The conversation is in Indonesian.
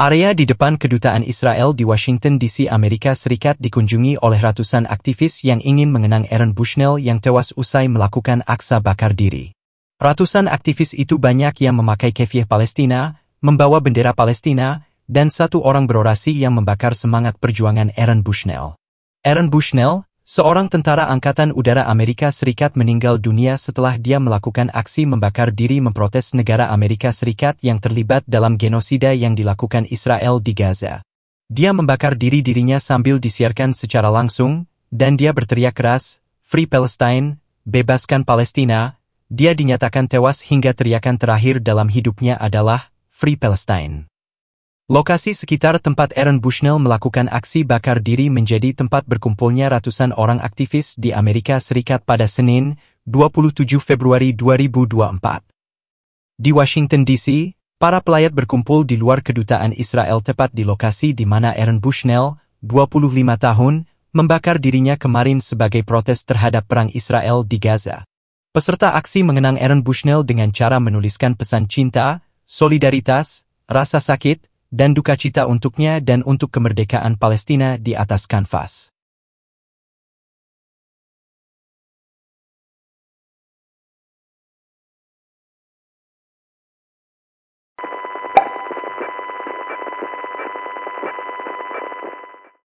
Area di depan kedutaan Israel di Washington DC Amerika Serikat dikunjungi oleh ratusan aktivis yang ingin mengenang Aaron Bushnell yang tewas usai melakukan aksa bakar diri. Ratusan aktivis itu banyak yang memakai kefiah Palestina, membawa bendera Palestina, dan satu orang berorasi yang membakar semangat perjuangan Aaron Bushnell. Aaron Bushnell, Seorang tentara Angkatan Udara Amerika Serikat meninggal dunia setelah dia melakukan aksi membakar diri memprotes negara Amerika Serikat yang terlibat dalam genosida yang dilakukan Israel di Gaza. Dia membakar diri dirinya sambil disiarkan secara langsung, dan dia berteriak keras, Free Palestine, bebaskan Palestina, dia dinyatakan tewas hingga teriakan terakhir dalam hidupnya adalah, Free Palestine. Lokasi sekitar tempat Aaron Bushnell melakukan aksi bakar diri menjadi tempat berkumpulnya ratusan orang aktivis di Amerika Serikat pada Senin, 27 Februari 2024. Di Washington DC, para pelayat berkumpul di luar kedutaan Israel tepat di lokasi di mana Aaron Bushnell, 25 tahun, membakar dirinya kemarin sebagai protes terhadap perang Israel di Gaza. Peserta aksi mengenang Aaron Bushnell dengan cara menuliskan pesan cinta, solidaritas, rasa sakit, dan duka cita untuknya dan untuk kemerdekaan Palestina di atas kanvas.